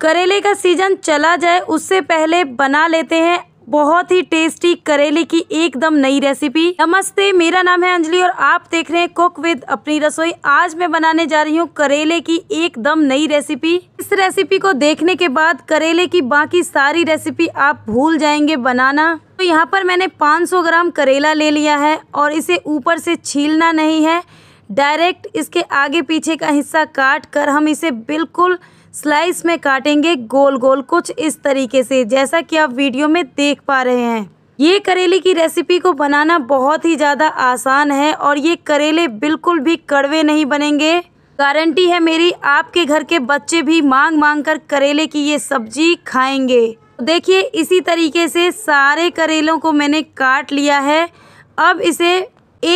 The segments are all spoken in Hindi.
करेले का सीज़न चला जाए उससे पहले बना लेते हैं बहुत ही टेस्टी करेले की एकदम नई रेसिपी नमस्ते मेरा नाम है अंजलि और आप देख रहे हैं कुक विद अपनी रसोई आज मैं बनाने जा रही हूँ करेले की एकदम नई रेसिपी इस रेसिपी को देखने के बाद करेले की बाकी सारी रेसिपी आप भूल जाएंगे बनाना तो यहाँ पर मैंने 500 ग्राम करेला ले लिया है और इसे ऊपर से छीलना नहीं है डायरेक्ट इसके आगे पीछे का हिस्सा काट कर हम इसे बिल्कुल स्लाइस में काटेंगे गोल गोल कुछ इस तरीके से जैसा कि आप वीडियो में देख पा रहे हैं ये करेले की रेसिपी को बनाना बहुत ही ज़्यादा आसान है और ये करेले बिल्कुल भी कड़वे नहीं बनेंगे गारंटी है मेरी आपके घर के बच्चे भी मांग मांग कर करेले की ये सब्जी खाएंगे तो देखिए इसी तरीके से सारे करेलों को मैंने काट लिया है अब इसे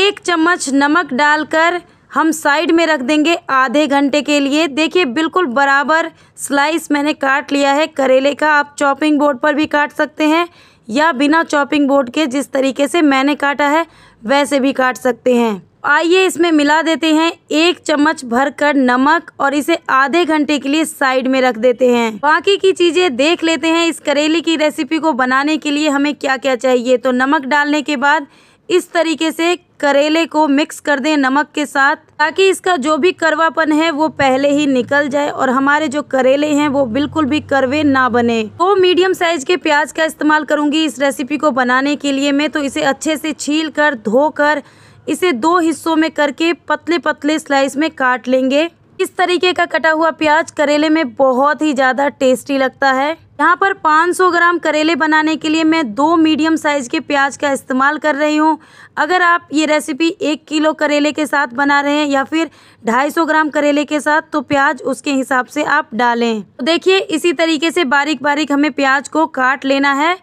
एक चम्मच नमक डालकर हम साइड में रख देंगे आधे घंटे के लिए देखिए बिल्कुल बराबर स्लाइस मैंने काट लिया है करेले का आप चॉपिंग बोर्ड पर भी काट सकते हैं या बिना चॉपिंग बोर्ड के जिस तरीके से मैंने काटा है वैसे भी काट सकते हैं आइए इसमें मिला देते हैं एक चम्मच भरकर नमक और इसे आधे घंटे के लिए साइड में रख देते हैं बाकी की चीज़ें देख लेते हैं इस करेले की रेसिपी को बनाने के लिए हमें क्या क्या चाहिए तो नमक डालने के बाद इस तरीके से करेले को मिक्स कर दें नमक के साथ ताकि इसका जो भी करवापन है वो पहले ही निकल जाए और हमारे जो करेले हैं वो बिल्कुल भी करवे ना बने तो मीडियम साइज के प्याज का इस्तेमाल करूंगी इस रेसिपी को बनाने के लिए मैं तो इसे अच्छे से छील कर धोकर इसे दो हिस्सों में करके पतले पतले स्लाइस में काट लेंगे इस तरीके का कटा हुआ प्याज करेले में बहुत ही ज़्यादा टेस्टी लगता है यहाँ पर 500 ग्राम करेले बनाने के लिए मैं दो मीडियम साइज़ के प्याज का इस्तेमाल कर रही हूँ अगर आप ये रेसिपी एक किलो करेले के साथ बना रहे हैं या फिर 250 ग्राम करेले के साथ तो प्याज उसके हिसाब से आप डालें तो देखिए इसी तरीके से बारीक बारीक हमें प्याज को काट लेना है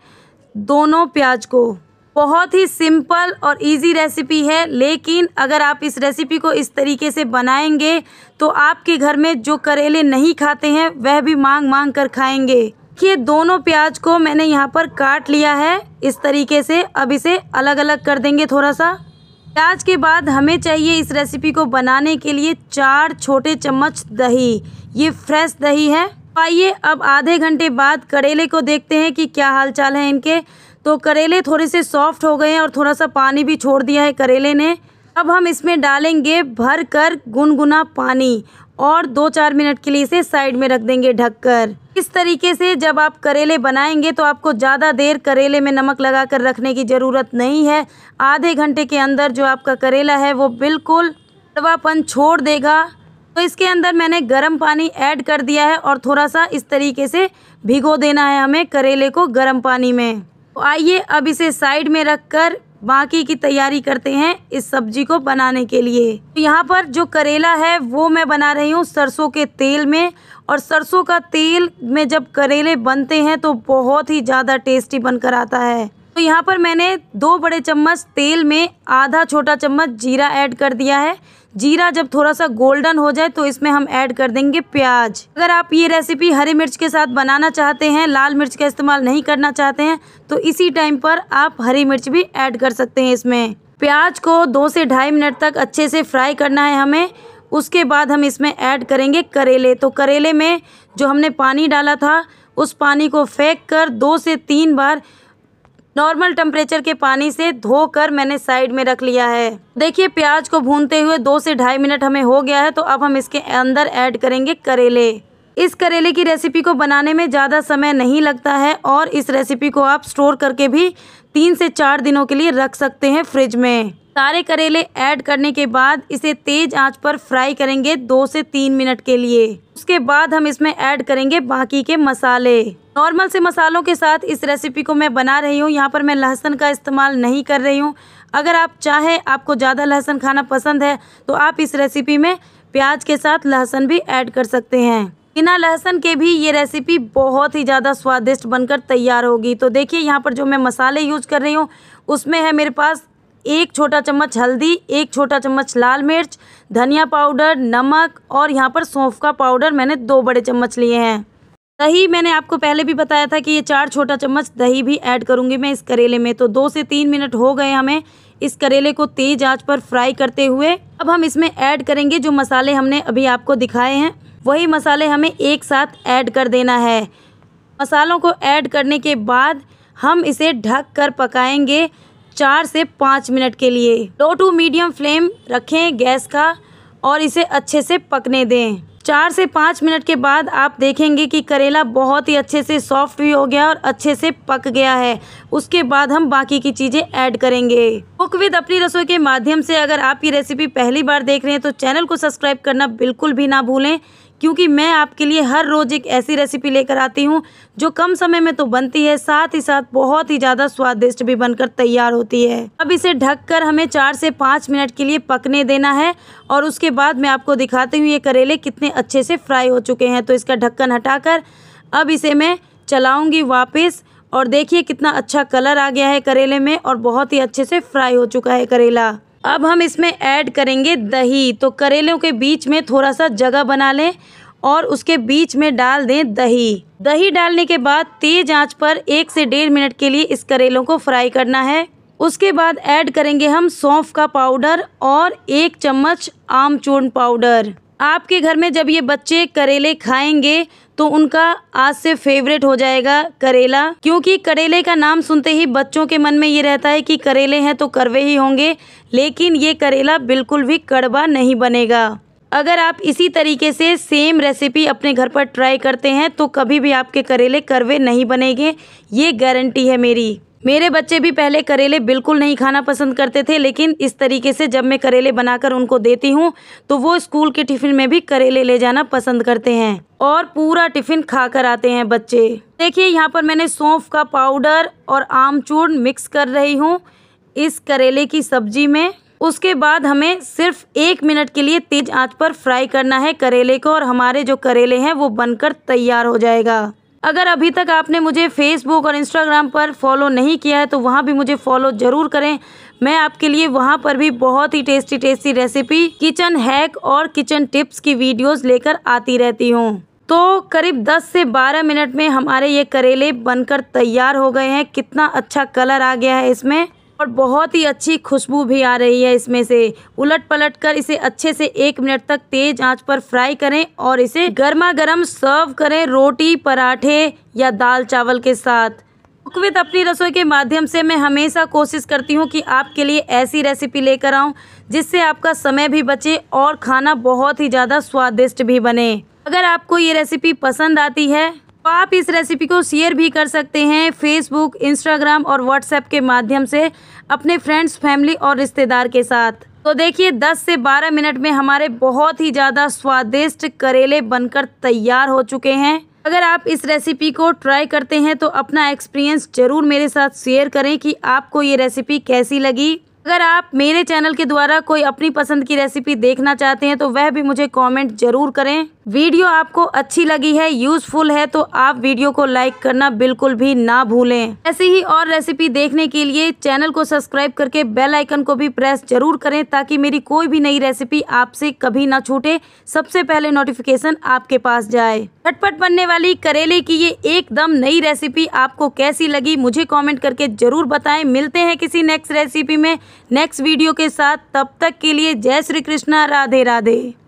दोनों प्याज को बहुत ही सिंपल और इजी रेसिपी है लेकिन अगर आप इस रेसिपी को इस तरीके से बनाएंगे तो आपके घर में जो करेले नहीं खाते हैं वह भी मांग मांग कर खाएंगे देखिए दोनों प्याज को मैंने यहाँ पर काट लिया है इस तरीके से अब इसे अलग अलग कर देंगे थोड़ा सा प्याज के बाद हमें चाहिए इस रेसिपी को बनाने के लिए चार छोटे चम्मच दही ये फ्रेश दही है तो आइए अब आधे घंटे बाद करेले को देखते हैं कि क्या हालचाल है इनके तो करेले थोड़े से सॉफ्ट हो गए हैं और थोड़ा सा पानी भी छोड़ दिया है करेले ने अब हम इसमें डालेंगे भर कर गुनगुना पानी और दो चार मिनट के लिए इसे साइड में रख देंगे ढककर इस तरीके से जब आप करेले बनाएंगे तो आपको ज़्यादा देर करेले में नमक लगा कर रखने की ज़रूरत नहीं है आधे घंटे के अंदर जो आपका करेला है वो बिल्कुल कड़वापन छोड़ देगा तो इसके अंदर मैंने गर्म पानी ऐड कर दिया है और थोड़ा सा इस तरीके से भिगो देना है हमें करेले को गर्म पानी में तो आइए अब इसे साइड में रख कर बाकी की तैयारी करते हैं इस सब्जी को बनाने के लिए तो यहाँ पर जो करेला है वो मैं बना रही हूँ सरसों के तेल में और सरसों का तेल में जब करेले बनते हैं तो बहुत ही ज़्यादा टेस्टी बनकर आता है तो यहाँ पर मैंने दो बड़े चम्मच तेल में आधा छोटा चम्मच जीरा ऐड कर दिया है जीरा जब थोड़ा सा गोल्डन हो जाए तो इसमें हम ऐड कर देंगे प्याज अगर आप ये रेसिपी हरी मिर्च के साथ बनाना चाहते हैं लाल मिर्च का इस्तेमाल नहीं करना चाहते हैं तो इसी टाइम पर आप हरी मिर्च भी ऐड कर सकते हैं इसमें प्याज को दो से ढाई मिनट तक अच्छे से फ्राई करना है हमें उसके बाद हम इसमें ऐड करेंगे करेले तो करेले में जो हमने पानी डाला था उस पानी को फेंक कर दो से तीन बार नॉर्मल टेम्परेचर के पानी से धोकर मैंने साइड में रख लिया है देखिए प्याज को भूनते हुए दो से ढाई मिनट हमें हो गया है तो अब हम इसके अंदर ऐड करेंगे करेले इस करेले की रेसिपी को बनाने में ज़्यादा समय नहीं लगता है और इस रेसिपी को आप स्टोर करके भी तीन से चार दिनों के लिए रख सकते हैं फ्रिज में सारे करेले ऐड करने के बाद इसे तेज आंच पर फ्राई करेंगे दो से तीन मिनट के लिए उसके बाद हम इसमें ऐड करेंगे बाकी के मसाले नॉर्मल से मसालों के साथ इस रेसिपी को मैं बना रही हूँ यहाँ पर मैं लहसुन का इस्तेमाल नहीं कर रही हूँ अगर आप चाहें आपको ज़्यादा लहसुन खाना पसंद है तो आप इस रेसिपी में प्याज के साथ लहसुन भी ऐड कर सकते हैं बिना लहसुन के भी ये रेसिपी बहुत ही ज़्यादा स्वादिष्ट बनकर तैयार होगी तो देखिए यहाँ पर जो मैं मसाले यूज़ कर रही हूँ उसमें है मेरे पास एक छोटा चम्मच हल्दी एक छोटा चम्मच लाल मिर्च धनिया पाउडर नमक और यहाँ पर सौंफ का पाउडर मैंने दो बड़े चम्मच लिए हैं दही मैंने आपको पहले भी बताया था कि ये चार छोटा चम्मच दही भी ऐड करूँगी मैं इस करेले में तो दो से तीन मिनट हो गए हमें इस करेले को तेज़ आंच पर फ्राई करते हुए अब हम इसमें ऐड करेंगे जो मसाले हमने अभी आपको दिखाए हैं वही मसाले हमें एक साथ ऐड कर देना है मसालों को ऐड करने के बाद हम इसे ढक कर पकाएंगे चार से पाँच मिनट के लिए लो टू मीडियम फ्लेम रखें गैस का और इसे अच्छे से पकने दें चार से पाँच मिनट के बाद आप देखेंगे कि करेला बहुत ही अच्छे से सॉफ्ट भी हो गया और अच्छे से पक गया है उसके बाद हम बाकी की चीज़ें ऐड करेंगे कुक विद अपनी रसोई के माध्यम से अगर आप ये रेसिपी पहली बार देख रहे हैं तो चैनल को सब्सक्राइब करना बिल्कुल भी ना भूलें क्योंकि मैं आपके लिए हर रोज़ एक ऐसी रेसिपी लेकर आती हूँ जो कम समय में तो बनती है साथ ही साथ बहुत ही ज़्यादा स्वादिष्ट भी बनकर तैयार होती है अब इसे ढककर हमें चार से पाँच मिनट के लिए पकने देना है और उसके बाद मैं आपको दिखाती हूँ ये करेले कितने अच्छे से फ्राई हो चुके हैं तो इसका ढक्कन हटा अब इसे मैं चलाऊँगी वापस और देखिए कितना अच्छा कलर आ गया है करेले में और बहुत ही अच्छे से फ्राई हो चुका है करेला अब हम इसमें ऐड करेंगे दही तो करेलों के बीच में थोड़ा सा जगह बना लें और उसके बीच में डाल दें दही दही डालने के बाद तेज़ आंच पर एक से डेढ़ मिनट के लिए इस करेलों को फ्राई करना है उसके बाद ऐड करेंगे हम सौंफ का पाउडर और एक चम्मच आमचूर्ण पाउडर आपके घर में जब ये बच्चे करेले खाएंगे तो उनका आज से फेवरेट हो जाएगा करेला क्योंकि करेले का नाम सुनते ही बच्चों के मन में ये रहता है कि करेले हैं तो करवे ही होंगे लेकिन ये करेला बिल्कुल भी कड़वा नहीं बनेगा अगर आप इसी तरीके से सेम रेसिपी अपने घर पर ट्राई करते हैं तो कभी भी आपके करेले करवे नहीं बनेंगे ये गारंटी है मेरी मेरे बच्चे भी पहले करेले बिल्कुल नहीं खाना पसंद करते थे लेकिन इस तरीके से जब मैं करेले बनाकर उनको देती हूँ तो वो स्कूल के टिफ़िन में भी करेले ले जाना पसंद करते हैं और पूरा टिफ़िन खा कर आते हैं बच्चे देखिए यहाँ पर मैंने सौंफ का पाउडर और आमचूर मिक्स कर रही हूँ इस करेले की सब्जी में उसके बाद हमें सिर्फ एक मिनट के लिए तेज आँच पर फ्राई करना है करेले को और हमारे जो करेले हैं वो बनकर तैयार हो जाएगा अगर अभी तक आपने मुझे फेसबुक और इंस्टाग्राम पर फॉलो नहीं किया है तो वहाँ भी मुझे फॉलो ज़रूर करें मैं आपके लिए वहाँ पर भी बहुत ही tasty tasty recipe kitchen hack और किचन टिप्स की वीडियोस लेकर आती रहती हूँ तो करीब 10 से 12 मिनट में हमारे ये करेले बनकर तैयार हो गए हैं कितना अच्छा कलर आ गया है इसमें और बहुत ही अच्छी खुशबू भी आ रही है इसमें से उलट पलट कर इसे अच्छे से एक मिनट तक तेज आंच पर फ्राई करें और इसे गर्मा गर्म सर्व करें रोटी पराठे या दाल चावल के साथ कुकविद अपनी रसोई के माध्यम से मैं हमेशा कोशिश करती हूँ कि आपके लिए ऐसी रेसिपी लेकर आऊँ जिससे आपका समय भी बचे और खाना बहुत ही ज़्यादा स्वादिष्ट भी बने अगर आपको ये रेसिपी पसंद आती है तो आप इस रेसिपी को शेयर भी कर सकते हैं फेसबुक इंस्टाग्राम और व्हाट्सएप के माध्यम से अपने फ्रेंड्स फैमिली और रिश्तेदार के साथ तो देखिए 10 से 12 मिनट में हमारे बहुत ही ज़्यादा स्वादिष्ट करेले बनकर तैयार हो चुके हैं अगर आप इस रेसिपी को ट्राई करते हैं तो अपना एक्सपीरियंस ज़रूर मेरे साथ शेयर करें कि आपको ये रेसिपी कैसी लगी अगर आप मेरे चैनल के द्वारा कोई अपनी पसंद की रेसिपी देखना चाहते हैं तो वह भी मुझे कमेंट जरूर करें वीडियो आपको अच्छी लगी है यूजफुल है तो आप वीडियो को लाइक करना बिल्कुल भी ना भूलें ऐसी ही और रेसिपी देखने के लिए चैनल को सब्सक्राइब करके बेल आइकन को भी प्रेस जरूर करें ताकि मेरी कोई भी नई रेसिपी आपसे कभी ना छूटे सबसे पहले नोटिफिकेशन आपके पास जाए झटपट बनने वाली करेले की ये एकदम नई रेसिपी आपको कैसी लगी मुझे कमेंट करके ज़रूर बताएं मिलते हैं किसी नेक्स्ट रेसिपी में नेक्स्ट वीडियो के साथ तब तक के लिए जय श्री कृष्णा राधे राधे